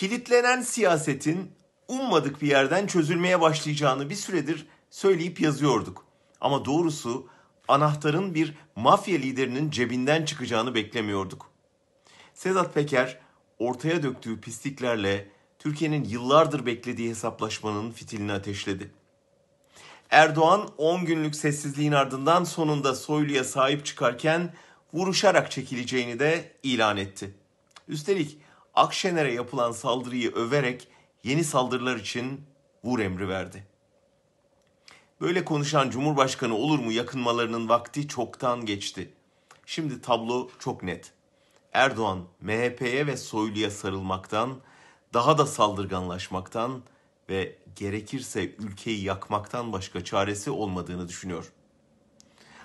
kilitlenen siyasetin ummadık bir yerden çözülmeye başlayacağını bir süredir söyleyip yazıyorduk. Ama doğrusu anahtarın bir mafya liderinin cebinden çıkacağını beklemiyorduk. Sedat Peker ortaya döktüğü pisliklerle Türkiye'nin yıllardır beklediği hesaplaşmanın fitilini ateşledi. Erdoğan 10 günlük sessizliğin ardından sonunda Soylu'ya sahip çıkarken vuruşarak çekileceğini de ilan etti. Üstelik Akşener'e yapılan saldırıyı överek yeni saldırılar için vur emri verdi. Böyle konuşan Cumhurbaşkanı olur mu yakınmalarının vakti çoktan geçti. Şimdi tablo çok net. Erdoğan MHP'ye ve Soylu'ya sarılmaktan, daha da saldırganlaşmaktan ve gerekirse ülkeyi yakmaktan başka çaresi olmadığını düşünüyor.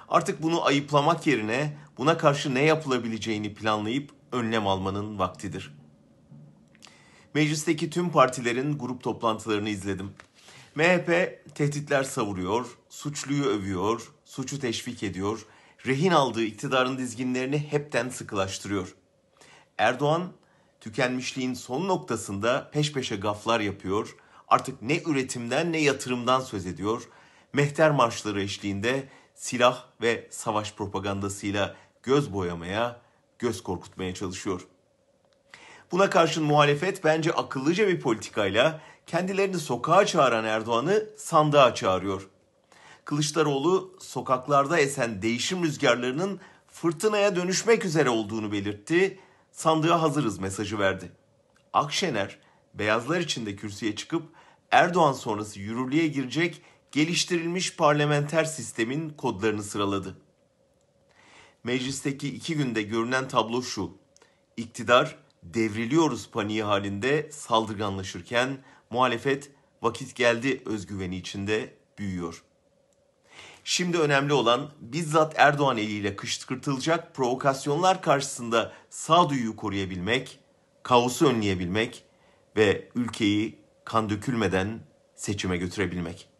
Artık bunu ayıplamak yerine buna karşı ne yapılabileceğini planlayıp önlem almanın vaktidir.'' Meclisteki tüm partilerin grup toplantılarını izledim. MHP tehditler savuruyor, suçluyu övüyor, suçu teşvik ediyor, rehin aldığı iktidarın dizginlerini hepten sıkılaştırıyor. Erdoğan tükenmişliğin son noktasında peş peşe gaflar yapıyor, artık ne üretimden ne yatırımdan söz ediyor. Mehter marşları eşliğinde silah ve savaş propagandasıyla göz boyamaya, göz korkutmaya çalışıyor.'' Buna karşın muhalefet bence akıllıca bir politikayla kendilerini sokağa çağıran Erdoğan'ı sandığa çağırıyor. Kılıçdaroğlu sokaklarda esen değişim rüzgarlarının fırtınaya dönüşmek üzere olduğunu belirtti, sandığa hazırız mesajı verdi. Akşener, beyazlar içinde kürsüye çıkıp Erdoğan sonrası yürürlüğe girecek geliştirilmiş parlamenter sistemin kodlarını sıraladı. Meclisteki iki günde görünen tablo şu. İktidar devriliyoruz paniği halinde saldırganlaşırken muhalefet vakit geldi özgüveni içinde büyüyor. Şimdi önemli olan bizzat Erdoğan eliyle kışkırtılacak provokasyonlar karşısında sağduyuyu koruyabilmek, kaosu önleyebilmek ve ülkeyi kan dökülmeden seçime götürebilmek.